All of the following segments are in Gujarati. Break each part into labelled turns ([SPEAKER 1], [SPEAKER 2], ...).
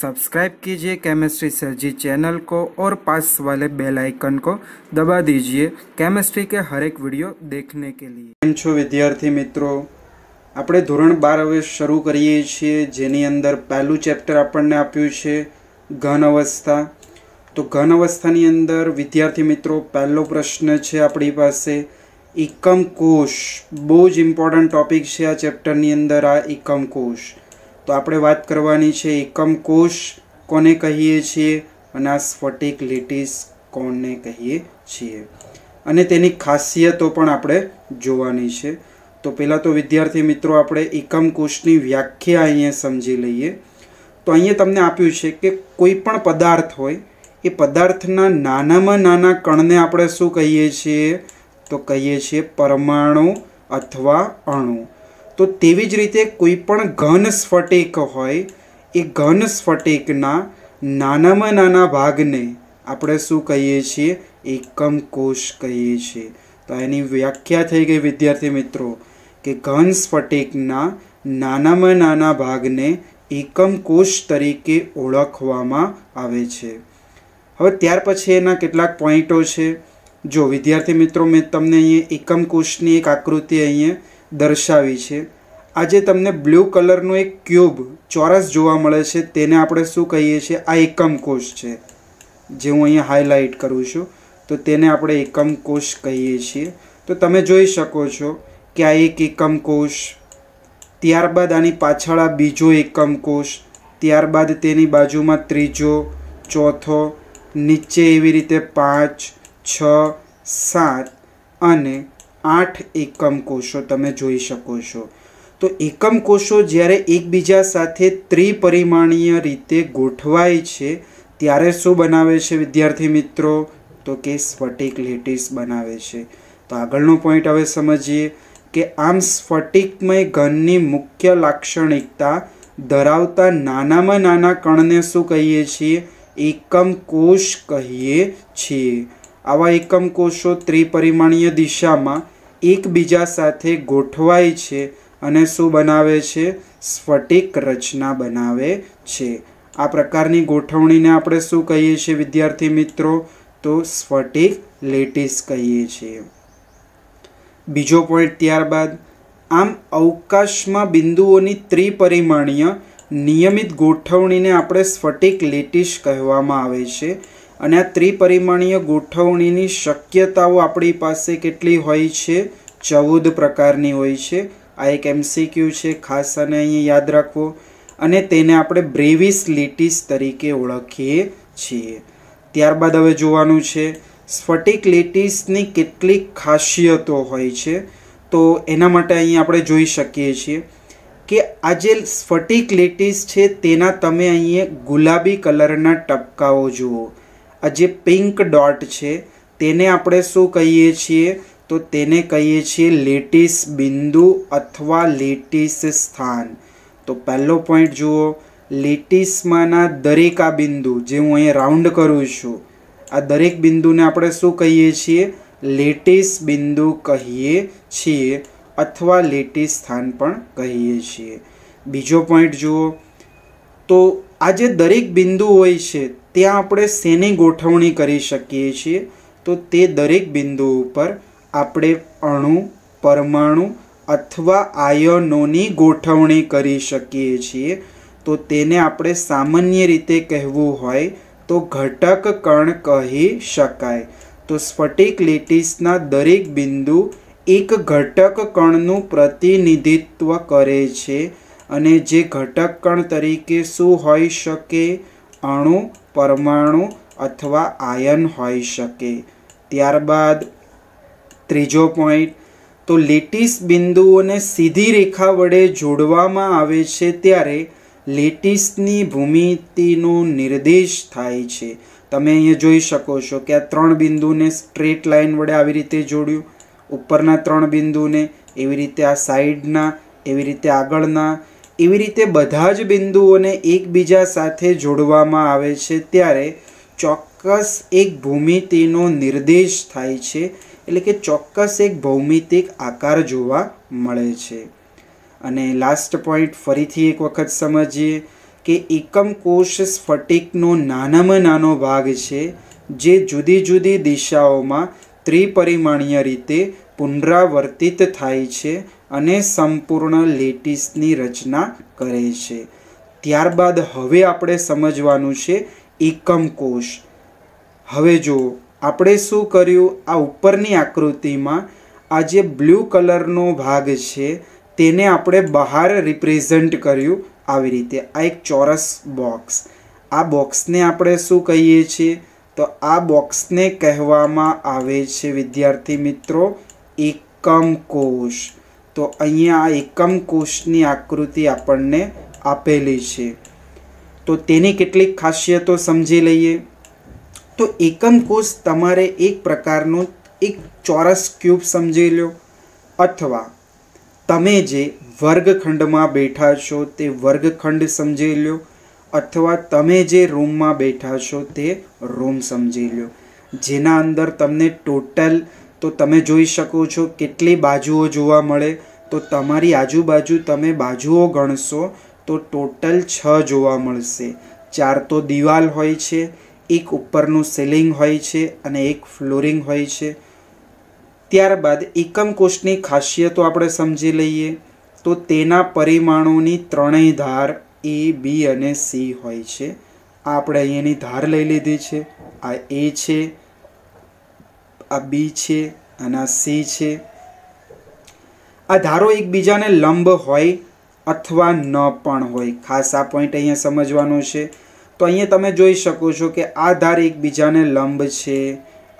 [SPEAKER 1] सब्सक्राइब कीजिए केमिस्ट्री सर जी चैनल को और पास वाले बेल आइकन को दबा दीजिए केमिस्ट्री के हर एक वीडियो देखने के लिए छो विद्यार्थी मित्रों अपने धोरण बार हमें शुरू करे जेनी अंदर पहलू चैप्टर आपने आप घन अवस्था तो घन अवस्था अंदर विद्यार्थी मित्रों पहलो प्रश्न है अपनी पास एकम कोष बहुज इम्पोर्टंट टॉपिक है आ चेप्टर अंदर आ एकम कोष તો આપણે વાત કરવાની છે એકમ કોષ કોને કહીએ છીએ અને આ સ્ફટિક લીટીસ કોને કહીએ છીએ અને તેની ખાસિયતો પણ આપણે જોવાની છે તો પહેલાં તો વિદ્યાર્થી મિત્રો આપણે એકમ કોષની વ્યાખ્યા અહીંયા સમજી લઈએ તો અહીંયા તમને આપ્યું છે કે કોઈ પણ પદાર્થ હોય એ પદાર્થના નાનામાં નાના કણને આપણે શું કહીએ છીએ તો કહીએ છીએ પરમાણુ અથવા અણુ તો તેવી જ રીતે કોઈ પણ ઘન સ્ફટિક હોય એ ઘન સ્ફટિકના નાનામાં નાના ભાગને આપણે શું કહીએ છીએ એકમ કોષ કહીએ છીએ તો એની વ્યાખ્યા થઈ ગઈ વિદ્યાર્થી મિત્રો કે ઘન સ્ફટિકના નાનામાં નાના ભાગને એકમ કોષ તરીકે ઓળખવામાં આવે છે હવે ત્યાર પછી એના કેટલાક પોઈન્ટો છે જો વિદ્યાર્થી મિત્રો મેં તમને અહીંયા એકમ કોષની એક આકૃતિ અહીંયા દર્શાવી છે આજે તમને બ્લુ કલરનો એક ક્યુબ ચોરસ જોવા મળે છે તેને આપણે શું કહીએ છીએ આ એકમ કોષ છે જે હું અહીંયા હાઇલાઇટ કરું છું તો તેને આપણે એકમ કોષ કહીએ છીએ તો તમે જોઈ શકો છો કે આ એક એકમ કોષ ત્યારબાદ આની પાછળ આ બીજો એકમ કોષ ત્યારબાદ તેની બાજુમાં ત્રીજો ચોથો નીચે એવી રીતે પાંચ છ સાત અને આઠ એકમ કોષો તમે જોઈ શકો છો તો એકમ કોષો જ્યારે એકબીજા સાથે ત્રિપરિમાણીય રીતે ગોઠવાય છે ત્યારે શું બનાવે છે વિદ્યાર્થી મિત્રો તો કે સ્ફટિક લેટીસ બનાવે છે તો આગળનો પોઈન્ટ હવે સમજીએ કે આમ સ્ફટિકમય ઘનની મુખ્ય લાક્ષણિકતા ધરાવતા નાનામાં નાના કણને શું કહીએ છીએ એકમ કોષ કહીએ છીએ આવા એકમ કોષો ત્રિપરિમાણીય દિશામાં એકબીજા સાથે ગોઠવાય છે અને શું બનાવે છે સ્ફટિક રચના બનાવે છે આ પ્રકારની ગોઠવણીને આપણે શું કહીએ છીએ વિદ્યાર્થી મિત્રો તો સ્ફટિક લેટિસ કહીએ છીએ બીજો પોઈન્ટ ત્યારબાદ આમ અવકાશમાં બિંદુઓની ત્રિપરિમાણીય નિયમિત ગોઠવણીને આપણે સ્ફટિક લેટિસ કહેવામાં આવે છે અને આ ત્રિપરિમાણીય ગોઠવણીની શક્યતાઓ આપણી પાસે કેટલી હોય છે ચૌદ પ્રકારની હોય છે આ એક એમસીક્યુ છે ખાસ અને અહીં યાદ રાખવો અને તેને આપણે બ્રેવિસ લીટીસ તરીકે ઓળખીએ છીએ ત્યારબાદ હવે જોવાનું છે સ્ફટિક લીટીસની કેટલીક ખાસિયતો હોય છે તો એના માટે અહીં આપણે જોઈ શકીએ છીએ કે આ જે સ્ફટિક લેટીસ છે તેના તમે અહીંયા ગુલાબી કલરના ટપકાઓ જુઓ આ જે પિંક ડોટ છે તેને આપણે શું કહીએ છીએ તો તેને કહીએ છીએ લેટિસ બિંદુ અથવા લેટિસ સ્થાન તો પહેલો પોઈન્ટ જુઓ લેટિસમાંના દરેક આ બિંદુ જે હું અહીંયા રાઉન્ડ કરું છું આ દરેક બિંદુને આપણે શું કહીએ છીએ લેટિસ બિંદુ કહીએ છીએ અથવા લેટિસ સ્થાન પણ કહીએ છીએ બીજો પોઈન્ટ જુઓ તો આ જે દરેક બિંદુ હોય છે ત્યાં આપણે શેની ગોઠવણી કરી શકીએ છીએ તો તે દરેક બિંદુ ઉપર આપણે અણુ પરમાણુ અથવા આયનોની ગોઠવણી કરી શકીએ છીએ તો તેને આપણે સામાન્ય રીતે કહેવું હોય તો ઘટક કણ કહી શકાય તો સ્ફટિક લેટીસના દરેક બિંદુ એક ઘટક કણનું પ્રતિનિધિત્વ કરે છે અને જે ઘટક કણ તરીકે શું હોઈ શકે અણુ પરમાણુ અથવા આયન હોઈ શકે ત્યારબાદ ત્રીજો પોઈન્ટ તો લેટીસ બિંદુઓને સીધી રેખા વડે જોડવામાં આવે છે ત્યારે લેટીસની ભૂમિતિનો નિર્દેશ થાય છે તમે અહીંયા જોઈ શકો છો કે આ ત્રણ બિંદુને સ્ટ્રેટ લાઇન વડે આવી રીતે જોડ્યું ઉપરના ત્રણ બિંદુને એવી રીતે આ સાઈડના એવી રીતે આગળના એવી રીતે બધા જ બિંદુઓને એકબીજા સાથે જોડવામાં આવે છે ત્યારે ચોક્કસ એક ભૂમિતિનો નિર્દેશ થાય છે એટલે કે ચોક્કસ એક ભૌમિતિક આકાર જોવા મળે છે અને લાસ્ટ પોઈન્ટ ફરીથી એક વખત સમજીએ કે એકમ કોષ સ્ફટિકનો નાનામાં નાનો ભાગ છે જે જુદી જુદી દિશાઓમાં ત્રિપરિમાણીય રીતે પુનરાવર્તિત થાય છે અને સંપૂર્ણ લેટિસની રચના કરે છે ત્યારબાદ હવે આપણે સમજવાનું છે એકમ કોષ હવે જુઓ આપણે શું કર્યું આ ઉપરની આકૃતિમાં આ જે બ્લુ કલરનો ભાગ છે તેને આપણે બહાર રિપ્રેઝન્ટ કર્યું આવી રીતે આ એક ચોરસ બોક્સ આ બોક્સને આપણે શું કહીએ છીએ તો આ બોક્સને કહેવામાં આવે છે વિદ્યાર્થી મિત્રો એકમ કોષ તો અહીંયા આ એકમ કોષની આકૃતિ આપણને આપેલી છે તો તેની કેટલીક ખાસિયતો સમજી લઈએ તો એકમ કોષ તમારે એક પ્રકારનો એક ચોરસ ક્યુબ સમજી લો અથવા તમે જે વર્ગખંડમાં બેઠા છો તે વર્ગખંડ સમજી લો અથવા તમે જે રૂમમાં બેઠા છો તે રૂમ સમજી લો જેના અંદર તમને ટોટલ તો તમે જોઈ શકો છો કેટલી બાજુઓ જોવા મળે તો તમારી આજુબાજુ તમે બાજુઓ ગણશો તો ટોટલ છ જોવા મળશે ચાર તો દિવાલ હોય છે એક ઉપરનું સીલિંગ હોય છે અને એક ફ્લોરિંગ હોય છે ત્યારબાદ એકમ કોષની ખાસિયતો આપણે સમજી લઈએ તો તેના પરિમાણોની ત્રણેય ધાર એ બી અને સી હોય છે આ આપણે અહીં ધાર લઈ લીધી છે આ એ છે આ બી છે અને આ સી છે આ ધારો એકબીજાને લંબ હોય અથવા ન પણ હોય ખાસ આ પોઈન્ટ અહીંયા સમજવાનો છે તો અહીંયા તમે જોઈ શકો છો કે આ ધાર એકબીજાને લંબ છે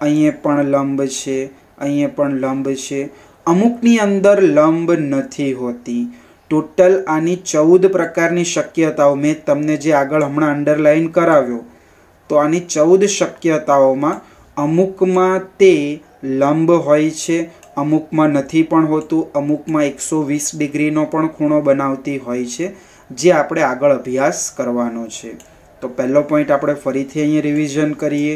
[SPEAKER 1] અહીંયા પણ લંબ છે અહીંયા પણ લંબ છે અમુકની અંદર લંબ નથી હોતી ટોટલ આની ચૌદ પ્રકારની શક્યતાઓ મેં તમને જે આગળ હમણાં અંડરલાઈન કરાવ્યો તો આની ચૌદ શક્યતાઓમાં અમુકમાં તે લંબ હોય છે અમુકમાં નથી પણ હોતું અમુકમાં એકસો વીસ ડિગ્રીનો પણ ખૂણો બનાવતી હોય છે જે આપણે આગળ અભ્યાસ કરવાનો છે તો પહેલો પોઈન્ટ આપણે ફરીથી અહીંયા રિવિઝન કરીએ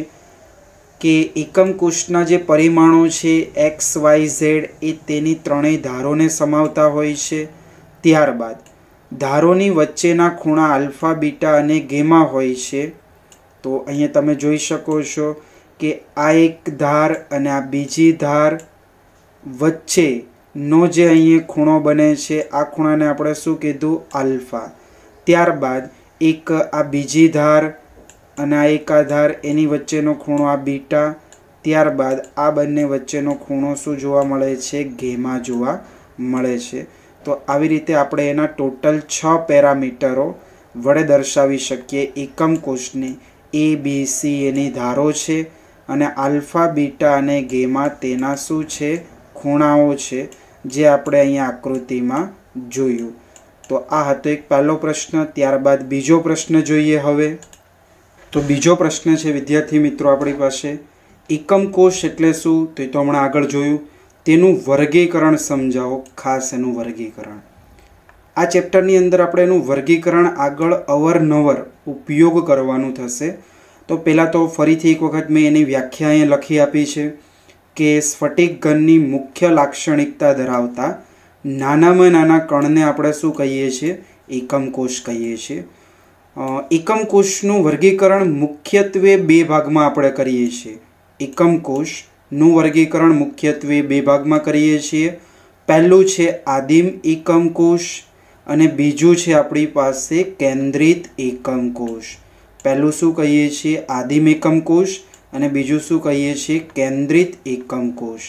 [SPEAKER 1] કે એકમ કોષના જે પરિમાણો છે એક્સ વાય ઝેડ એ તેની ત્રણેય ધારોને સમાવતા હોય છે ત્યારબાદ ધારોની વચ્ચેના ખૂણા આલ્ફા બીટા અને ગેમા હોય છે તો અહીંયા તમે જોઈ શકો છો કે આ એક ધાર અને આ બીજી ધાર વચ્ચેનો જે અહીંયા ખૂણો બને છે આ ખૂણાને આપણે શું કીધું આલ્ફા ત્યારબાદ એક આ બીજી ધાર અને આ એક આ ધાર એની વચ્ચેનો ખૂણો આ બીટા ત્યારબાદ આ બંને વચ્ચેનો ખૂણો શું જોવા મળે છે ઘેમાં જોવા મળે છે તો આવી રીતે આપણે એના ટોટલ છ પેરામીટરો વડે દર્શાવી શકીએ એકમ કોષની એ બી સી એની ધારો છે અને આલ્ફા બીટા અને ઘેમા તેના શું છે ખૂણાઓ છે જે આપણે અહીંયા આકૃતિમાં જોયું તો આ હતો એક પહેલો પ્રશ્ન ત્યારબાદ બીજો પ્રશ્ન જોઈએ હવે તો બીજો પ્રશ્ન છે વિદ્યાર્થી મિત્રો આપણી પાસે એકમ કોષ એટલે શું તો એ તો હમણાં આગળ જોયું તેનું વર્ગીકરણ સમજાવો ખાસ એનું વર્ગીકરણ આ ચેપ્ટરની અંદર આપણે એનું વર્ગીકરણ આગળ અવરનવર ઉપયોગ કરવાનું થશે તો પહેલાં તો ફરીથી એક વખત મેં એની વ્યાખ્યા અહીંયા લખી આપી છે કે સ્ફટિક ઘનની મુખ્ય લાક્ષણિકતા ધરાવતા નાનામાં નાના કણને આપણે શું કહીએ છીએ એકમ કોષ કહીએ છીએ એકમ કોષનું વર્ગીકરણ મુખ્યત્વે બે ભાગમાં આપણે કરીએ છીએ એકમ કોષનું વર્ગીકરણ મુખ્યત્વે બે ભાગમાં કરીએ છીએ પહેલું છે આદિમ એકમ કોષ અને બીજું છે આપણી પાસે કેન્દ્રિત એકમ કોષ પહેલું શું કહીએ છીએ આદિમ એકમ કોષ અને બીજું શું કહીએ છીએ કેન્દ્રિત એકમ કોષ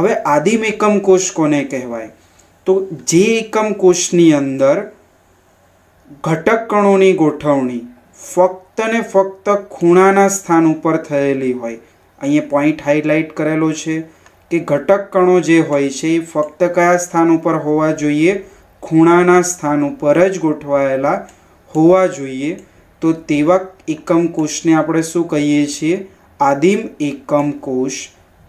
[SPEAKER 1] હવે આદિમ એકમ કોષ કોને કહેવાય તો જે એકમ કોષની અંદર ઘટક કણોની ગોઠવણી ફક્ત ને ફક્ત ખૂણાના સ્થાન ઉપર થયેલી હોય અહીંયા પોઈન્ટ હાઈલાઇટ કરેલો છે કે ઘટક કણો જે હોય છે એ ફક્ત કયા સ્થાન ઉપર હોવા જોઈએ ખૂણાના સ્થાન ઉપર જ ગોઠવાયેલા હોવા જોઈએ તો તેવા એકમ કોષને આપણે શું કહીએ છીએ આદિમ એકમ કોષ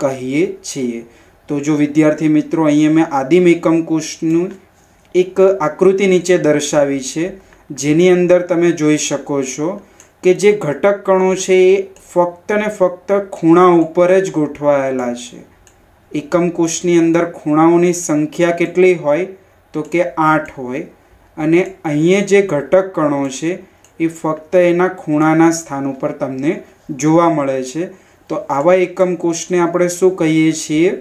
[SPEAKER 1] કહીએ છીએ તો જો વિદ્યાર્થી મિત્રો અહીંયા મેં આદિમ એકમ કોષનું એક આકૃતિ નીચે દર્શાવી છે જેની અંદર તમે જોઈ શકો છો કે જે ઘટક કણો છે એ ફક્ત ને ફક્ત ખૂણા ઉપર જ ગોઠવાયેલા છે એકમ કોષની અંદર ખૂણાઓની સંખ્યા કેટલી હોય તો કે આઠ હોય અને અહીંયા જે ઘટક કણો છે એ ફક્ત એના ખૂણાના સ્થાન ઉપર તમને જોવા મળે છે તો આવા એકમ કોષને આપણે શું કહીએ છીએ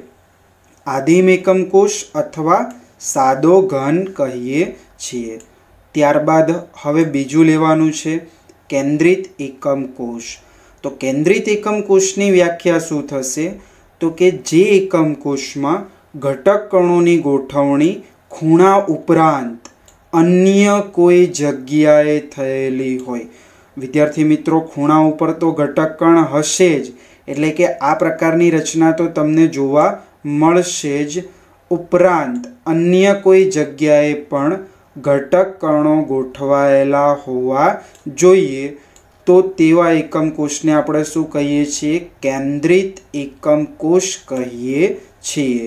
[SPEAKER 1] આધિમેકમ કોષ અથવા સાદો ઘન કહીએ છીએ ત્યારબાદ હવે બીજું લેવાનું છે કેન્દ્રિત એકમ કોષ તો કેન્દ્રિત એકમ કોષની વ્યાખ્યા શું થશે તો કે જે એકમ કોષમાં ઘટક કણોની ગોઠવણી ખૂણા ઉપરાંત અન્ય કોઈ જગ્યાએ થયેલી હોય વિદ્યાર્થી મિત્રો ખૂણા ઉપર તો ઘટક કણ હશે જ એટલે કે આ પ્રકારની રચના તો તમને જોવા મળશે જ ઉપરાંત અન્ય કોઈ જગ્યાએ પણ ઘટક કણો ગોઠવાયેલા હોવા જોઈએ તો તેવા એકમ કોષને આપણે શું કહીએ છીએ કેન્દ્રિત એકમ કોષ કહીએ છીએ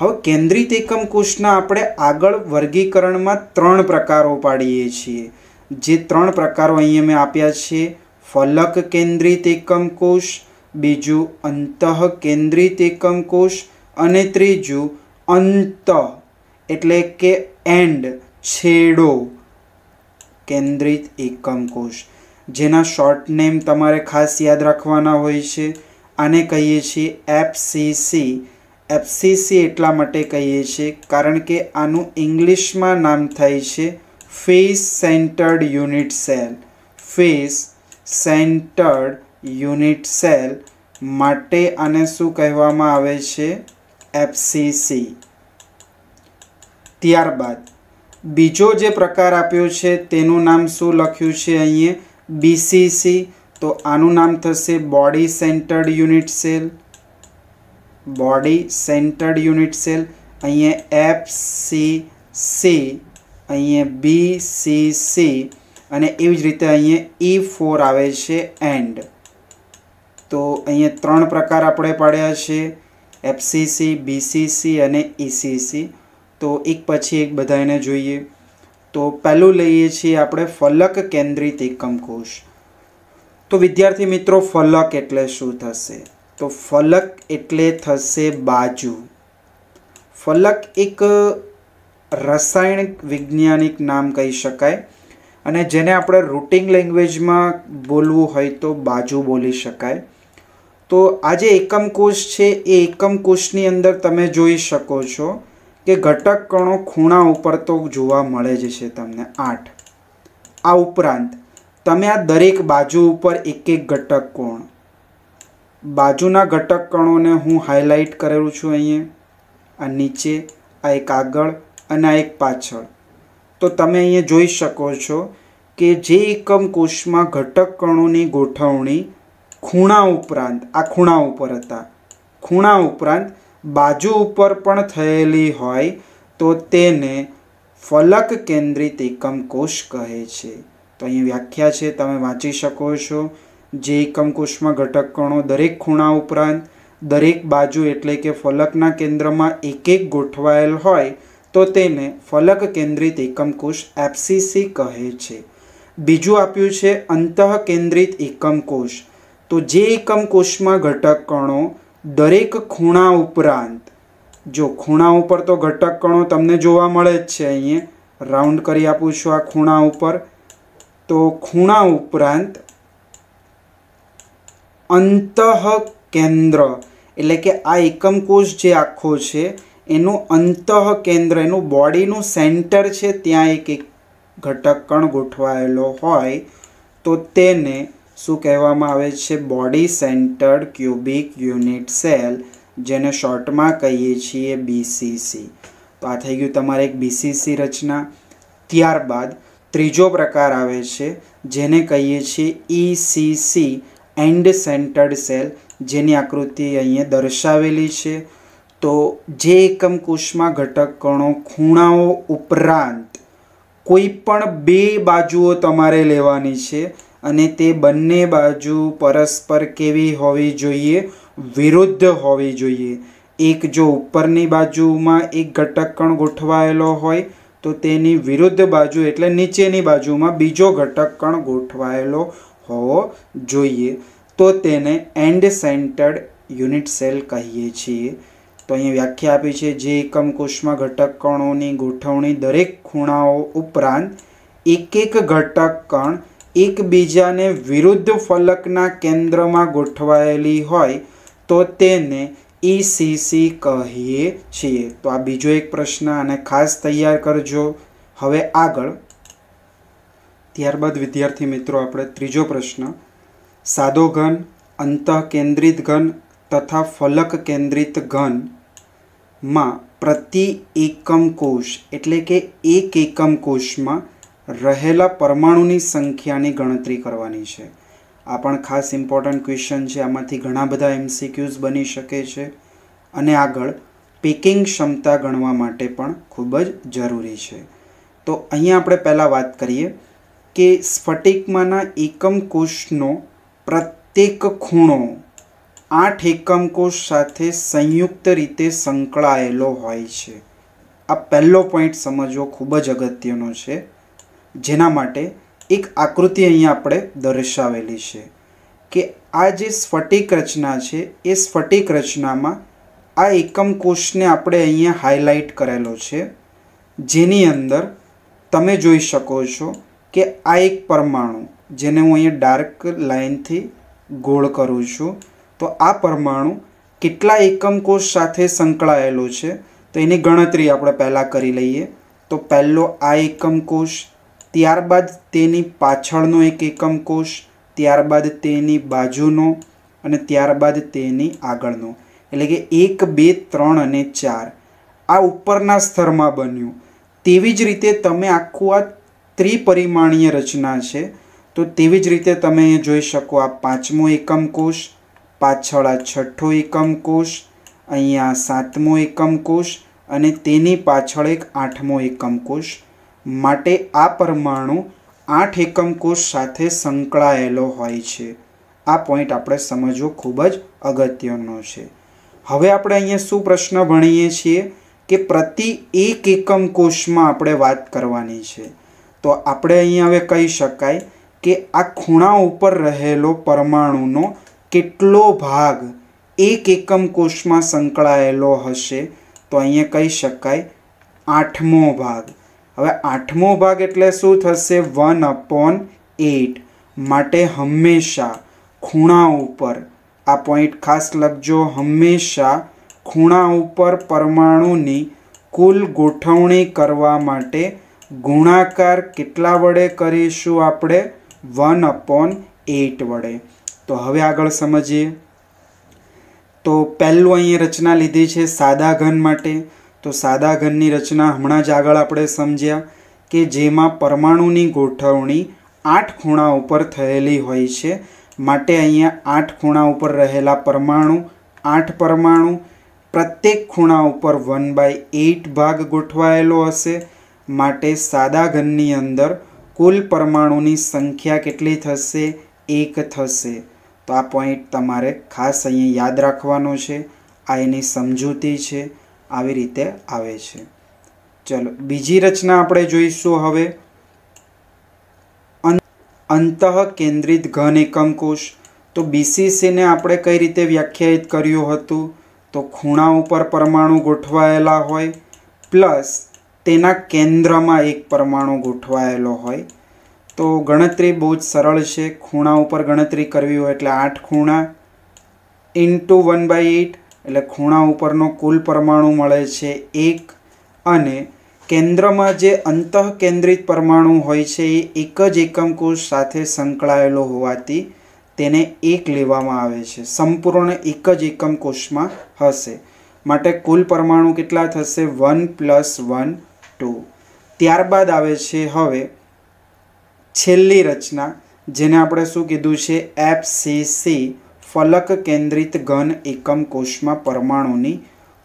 [SPEAKER 1] હવે કેન્દ્રિત એકમ કોષના આપણે આગળ વર્ગીકરણમાં ત્રણ પ્રકારો પાડીએ છીએ જે ત્રણ પ્રકારો અહીંયા મેં આપ્યા છે ફલક કેન્દ્રિત એકમ કોષ બીજું અંતઃ કેન્દ્રિત એકમ કોષ અને ત્રીજું અંત એટલે કે એન્ડ છેડો કેન્દ્રિત એકમ કોષ જેના શોર્ટ નેમ તમારે ખાસ યાદ રાખવાના હોય છે આને કહીએ છીએ એફસીસી એફસીસી એટલા માટે કહીએ છીએ કારણ કે આનું ઇંગ્લિશમાં નામ થાય છે face centred unit cell face centred unit cell માટે આને શું કહેવામાં આવે છે એફસીસી ત્યારબાદ બીજો જે પ્રકાર આપ્યો છે તેનું નામ શું લખ્યું છે અહીંયા બીસીસી તો આનું નામ થશે body centred unit cell body centred unit cell અહીંયા એફસીસી અહીંયા બીસીસી અને એવી જ રીતે અહીંયા ઈ e ફોર આવે છે એન્ડ તો અહીંયા ત્રણ પ્રકાર આપણે પાડ્યા છે એફસીસી બીસીસી અને ઇસીસી e તો એક પછી એક બધા જોઈએ તો પહેલું લઈએ છીએ આપણે ફલક કેન્દ્રિત એકમ કોષ તો વિદ્યાર્થી મિત્રો ફલક એટલે શું થશે તો ફલક એટલે થશે બાજુ ફલક એક રસાયણિક વૈજ્ઞાનિક નામ કહી શકાય અને જેને આપણે રૂટિંગ લેંગ્વેજમાં બોલવું હોય તો બાજુ બોલી શકાય તો આ જે એકમ કોષ છે એ એકમ કોષની અંદર તમે જોઈ શકો છો કે ઘટક કણો ખૂણા ઉપર તો જોવા મળે જ છે તમને આઠ આ ઉપરાંત તમે આ દરેક બાજુ ઉપર એક એક ઘટક કોણ બાજુના ઘટક કણોને હું હાઇલાઇટ કરેલું છું અહીંયા આ નીચે આ એક આગળ અને આ એક પાછળ તો તમે અહીંયા જોઈ શકો છો કે જે એકમ કોષમાં ઘટક કણોની ગોઠવણી ખૂણા ઉપરાંત આ ખૂણા ઉપર હતા ખૂણા ઉપરાંત બાજુ ઉપર પણ થયેલી હોય તો તેને ફલક કેન્દ્રિત એકમકોષ કહે છે તો અહીં વ્યાખ્યા છે તમે વાંચી શકો છો જે એકમકોષમાં ઘટક કણો દરેક ખૂણા ઉપરાંત દરેક બાજુ એટલે કે ફલકના કેન્દ્રમાં એક એક ગોઠવાયેલ હોય તો તેને ફલક કેન્દ્રિત એકમકોષ એફસીસી કહે છે બીજું આપ્યું છે અંતઃ કેન્દ્રિત એકમકોષ તો જે એકમ કોષમાં ઘટક કણો દરેક ખૂણા ઉપરાંત જો ખૂણા ઉપર તો ઘટક કણો તમને જોવા મળે જ છે અહીંયા રાઉન્ડ કરી આપું છું આ ખૂણા ઉપર તો ખૂણા ઉપરાંત અંતઃ કેન્દ્ર એટલે કે આ એકમ કોષ જે આખો છે એનું અંતઃ કેન્દ્ર એનું બોડીનું સેન્ટર છે ત્યાં એક એક ઘટક કણ ગોઠવાયેલો હોય તો તેને શું કહેવામાં આવે છે body centred cubic unit cell જેને શોર્ટમાં કહીએ છીએ બીસીસી તો આ થઈ ગયું તમારે એક બીસીસી રચના ત્યારબાદ ત્રીજો પ્રકાર આવે છે જેને કહીએ છીએ ઈસીસી એન્ડ સેન્ટર્ડ સેલ જેની આકૃતિ અહીંયા દર્શાવેલી છે તો જે એકમ કોષમાં ઘટક કણો ખૂણાઓ ઉપરાંત કોઈ પણ બે બાજુઓ તમારે લેવાની છે અને તે બંને બાજુ પરસ્પર કેવી હોવી જોઈએ વિરુદ્ધ હોવી જોઈએ એક જો ઉપરની બાજુમાં એક ઘટક કણ ગોઠવાયેલો હોય તો તેની વિરુદ્ધ બાજુ એટલે નીચેની બાજુમાં બીજો ઘટક કણ ગોઠવાયેલો હોવો જોઈએ તો તેને એન્ડ સેન્ટર્ડ યુનિટ સેલ કહીએ છીએ તો અહીં વ્યાખ્યા આપી છે જે એકમ કોષમાં ઘટક કણોની ગોઠવણી દરેક ખૂણાઓ ઉપરાંત એક એક ઘટક કણ એકબીજાને વિરુદ્ધ ફલકના કેન્દ્રમાં ગોઠવાયેલી હોય તો તેને ઈસીસી કહીએ છીએ તો આ બીજો એક પ્રશ્ન અને ખાસ તૈયાર કરજો હવે આગળ ત્યારબાદ વિદ્યાર્થી મિત્રો આપણે ત્રીજો પ્રશ્ન સાદો ઘન અંત કેન્દ્રિત ઘન તથા ફલક કેન્દ્રિત ઘનમાં પ્રતિ એકમ કોષ એટલે કે એક એકમ કોષમાં રહેલા પરમાણુની સંખ્યાની ગણતરી કરવાની છે આ પણ ખાસ ઇમ્પોર્ટન્ટ ક્વેશ્ચન છે આમાંથી ઘણા બધા એમસીક્યુઝ બની શકે છે અને આગળ પેકિંગ ક્ષમતા ગણવા માટે પણ ખૂબ જ જરૂરી છે તો અહીંયા આપણે પહેલાં વાત કરીએ કે સ્ફટિકમાંના એકમ કોષનો પ્રત્યેક ખૂણો આઠ એકમ કોષ સાથે સંયુક્ત રીતે સંકળાયેલો હોય છે આ પહેલો પોઈન્ટ સમજવો ખૂબ જ અગત્યનો છે જેના માટે એક આકૃતિ અહીંયા આપણે દર્શાવેલી છે કે આ જે સ્ફટિક રચના છે એ સ્ફટિક રચનામાં આ એકમ કોષને આપણે અહીંયા હાઇલાઇટ કરેલો છે જેની અંદર તમે જોઈ શકો છો કે આ એક પરમાણુ જેને હું અહીંયા ડાર્ક લાઇનથી ગોળ કરું છું તો આ પરમાણુ કેટલા એકમ કોષ સાથે સંકળાયેલો છે તો એની ગણતરી આપણે પહેલાં કરી લઈએ તો પહેલો આ એકમ કોષ ત્યારબાદ તેની પાછળનો એક એકમ કોષ ત્યારબાદ તેની બાજુનો અને ત્યારબાદ તેની આગળનો એટલે કે એક બે ત્રણ અને ચાર આ ઉપરના સ્તરમાં બન્યું તેવી જ રીતે તમે આખું આ ત્રિપરિમાણીય રચના છે તો તેવી જ રીતે તમે અહીં જોઈ શકો આ પાંચમો એકમ કોષ પાછળ આ છઠ્ઠો એકમ કોષ અહીંયા સાતમો એકમ કોષ અને તેની પાછળ એક આઠમો એકમ કોષ માટે આ પરમાણુ આઠ એકમ કોષ સાથે સંકળાયેલો હોય છે આ પોઈન્ટ આપણે સમજવો ખૂબ જ અગત્યનો છે હવે આપણે અહીંયા શું પ્રશ્ન ભણીએ છીએ કે પ્રતિ એક એકમ કોષમાં આપણે વાત કરવાની છે તો આપણે અહીંયા હવે કહી શકાય કે આ ખૂણા ઉપર રહેલો પરમાણુનો કેટલો ભાગ એક એકમ કોષમાં સંકળાયેલો હશે તો અહીંયા કહી શકાય આઠમો ભાગ હવે આઠમો ભાગ એટલે શું થશે વન અપોન એટ માટે હંમેશા ખૂણા ઉપર આ પોઈન્ટ ખાસ લખજો હંમેશા ખૂણા ઉપર પરમાણુની કુલ ગોઠવણી કરવા માટે ગુણાકાર કેટલા વડે કરીશું આપણે વન અપોન એટ વડે તો હવે આગળ સમજીએ તો પહેલું અહીંયા રચના લીધી છે સાદા ઘન માટે તો સાદા ઘનની રચના હમણાં જ આગળ આપણે સમજ્યા કે જેમાં પરમાણુની ગોઠવણી આઠ ખૂણા ઉપર થયેલી હોય છે માટે અહીંયા આઠ ખૂણા ઉપર રહેલા પરમાણુ આઠ પરમાણુ પ્રત્યેક ખૂણા ઉપર વન બાય એઇટ ભાગ ગોઠવાયેલો હશે માટે સાદા ઘનની અંદર કુલ પરમાણુની સંખ્યા કેટલી થશે એક થશે તો આ પોઈન્ટ તમારે ખાસ અહીં યાદ રાખવાનો છે આ એની સમજૂતી છે આવી રીતે આવે છે ચલો બીજી રચના આપણે જોઈશું હવે અંત કેન્દ્રિત ઘન એકમ કોષ તો બીસીસીને આપણે કઈ રીતે વ્યાખ્યાયિત કર્યું હતું તો ખૂણા ઉપર પરમાણુ ગોઠવાયેલા હોય પ્લસ તેના કેન્દ્રમાં એક પરમાણુ ગોઠવાયેલો હોય તો ગણતરી બહુ જ સરળ છે ખૂણા ઉપર ગણતરી કરવી હોય એટલે આઠ ખૂણા ઇન્ટુ વન બાય એટ એટલે ખૂણા ઉપરનો કુલ પરમાણુ મળે છે એક અને કેન્દ્રમાં જે અંતઃકેન્દ્રિત પરમાણુ હોય છે એ એક જ એકમ કોષ સાથે સંકળાયેલો હોવાથી તેને એક લેવામાં આવે છે સંપૂર્ણ એક જ એકમ કોષમાં હશે માટે કુલ પરમાણુ કેટલા થશે વન પ્લસ વન ટુ ત્યારબાદ આવે છે હવે છેલ્લી રચના જેને આપણે શું કીધું છે એફ સી સી ફલક કેન્દ્રિત ઘન એકમ કોષમાં પરમાણુની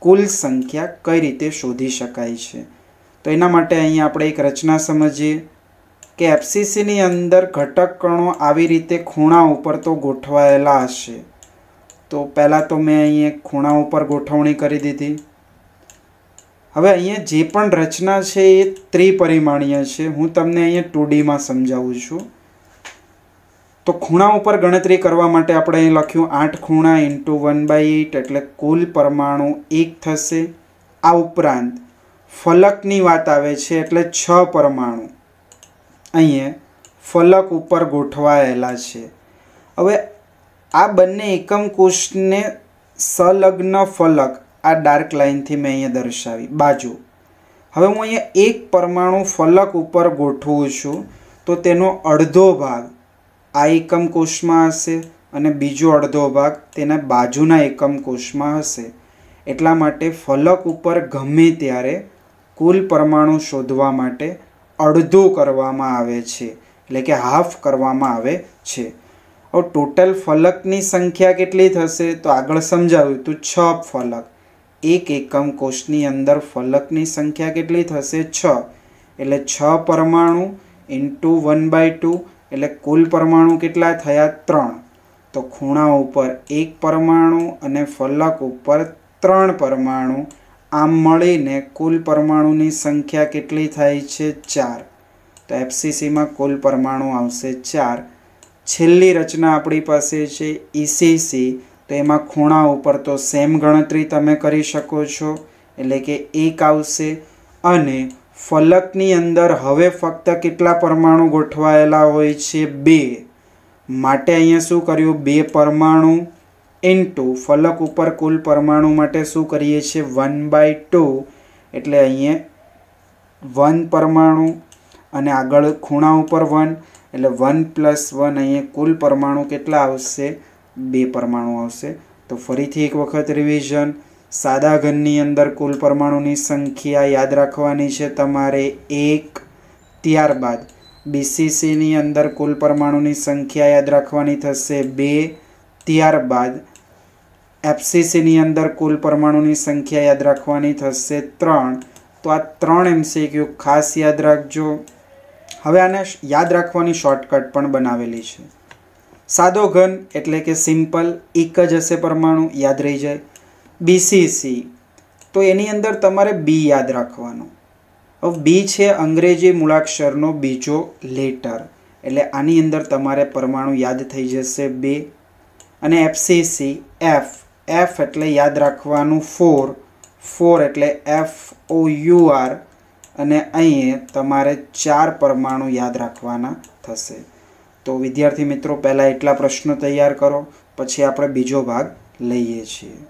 [SPEAKER 1] કુલ સંખ્યા કઈ રીતે શોધી શકાય છે તો એના માટે અહીંયા આપણે એક રચના સમજીએ કે એફસીસીની અંદર ઘટક કણો આવી રીતે ખૂણા ઉપર તો ગોઠવાયેલા હશે તો પહેલાં તો મેં અહીં ખૂણા ઉપર ગોઠવણી કરી દીધી હવે અહીંયા જે પણ રચના છે એ ત્રિપરિમાણીય છે હું તમને અહીંયા ટુ ડીમાં સમજાવું છું તો ખૂણા ઉપર ગણતરી કરવા માટે આપણે અહીં લખ્યું આઠ ખૂણા ઇન્ટુ વન બાય એટ એટલે કુલ પરમાણુ એક થશે આ ઉપરાંત ફલકની વાત આવે છે એટલે છ પરમાણુ અહીંયા ફલક ઉપર ગોઠવાયેલા છે હવે આ બંને એકમ કોષને સંલગ્ન ફલક આ ડાર્ક લાઇનથી મેં અહીંયા દર્શાવી બાજુ હવે હું અહીંયા એક પરમાણુ ફલક ઉપર ગોઠવું છું તો તેનો અડધો ભાગ આ એકમ કોષમાં હશે અને બીજો અડધો ભાગ તેના બાજુના એકમ કોષમાં હશે એટલા માટે ફલક ઉપર ગમે ત્યારે કુલ પરમાણુ શોધવા માટે અડધું કરવામાં આવે છે એટલે કે હાફ કરવામાં આવે છે હવે ટોટલ ફલકની સંખ્યા કેટલી થશે તો આગળ સમજાવ્યું તો છ ફલક એક એકમ કોષની અંદર ફલકની સંખ્યા કેટલી થશે છ એટલે છ પરમાણુ ઇન્ટુ વન બાય ટુ એટલે કુલ પરમાણુ કેટલા થયા ત્રણ તો ખૂણા ઉપર એક પરમાણુ અને ફલક ઉપર ત્રણ પરમાણુ આમ મળીને કુલ પરમાણુની સંખ્યા કેટલી થાય છે ચાર તો એફસીસીમાં કુલ પરમાણુ આવશે ચાર છેલ્લી રચના આપણી પાસે છે ઈસીસી e તો એમાં ખૂણા ઉપર તો સેમ ગણતરી તમે કરી શકો છો એટલે કે એક આવશે અને ફલકની અંદર હવે ફક્ત કેટલા પરમાણુ ગોઠવાયેલા હોય છે બે માટે અહીંયા શું કર્યું બે પરમાણુ ઇન્ટુ ફલક ઉપર કુલ પરમાણુ માટે શું કરીએ છીએ વન બાય ટુ એટલે અહીંયા વન પરમાણુ અને આગળ ખૂણા ઉપર વન એટલે વન પ્લસ વન અહીંયા કુલ પરમાણુ કેટલા આવશે બે પરમાણુ આવશે તો ફરીથી એક વખત રિવિઝન સાદા ઘનની અંદર કુલ પરમાણુની સંખ્યા યાદ રાખવાની છે તમારે એક ત્યારબાદ બીસીસીની અંદર કુલ પરમાણુની સંખ્યા યાદ રાખવાની થશે બે ત્યારબાદ એફસીસીની અંદર કુલ પરમાણુની સંખ્યા યાદ રાખવાની થશે ત્રણ તો આ ત્રણ એમસીક્યુ ખાસ યાદ રાખજો હવે આને યાદ રાખવાની શોર્ટકટ પણ બનાવેલી છે સાદો ઘન એટલે કે સિમ્પલ એક જ હશે પરમાણુ યાદ રહી જાય બીસીસી તો એની અંદર તમારે બી યાદ રાખવાનું હવે બી છે અંગ્રેજી મૂળાક્ષરનો બીજો લેટર એટલે આની અંદર તમારે પરમાણુ યાદ થઈ જશે બે અને એફસીસી એફ એફ એટલે યાદ રાખવાનું ફોર ફોર એટલે એફ ઓ યુ આર અને અહીં તમારે ચાર પરમાણુ યાદ રાખવાના થશે તો વિદ્યાર્થી મિત્રો પહેલાં એટલા પ્રશ્નો તૈયાર કરો પછી આપણે બીજો ભાગ લઈએ છીએ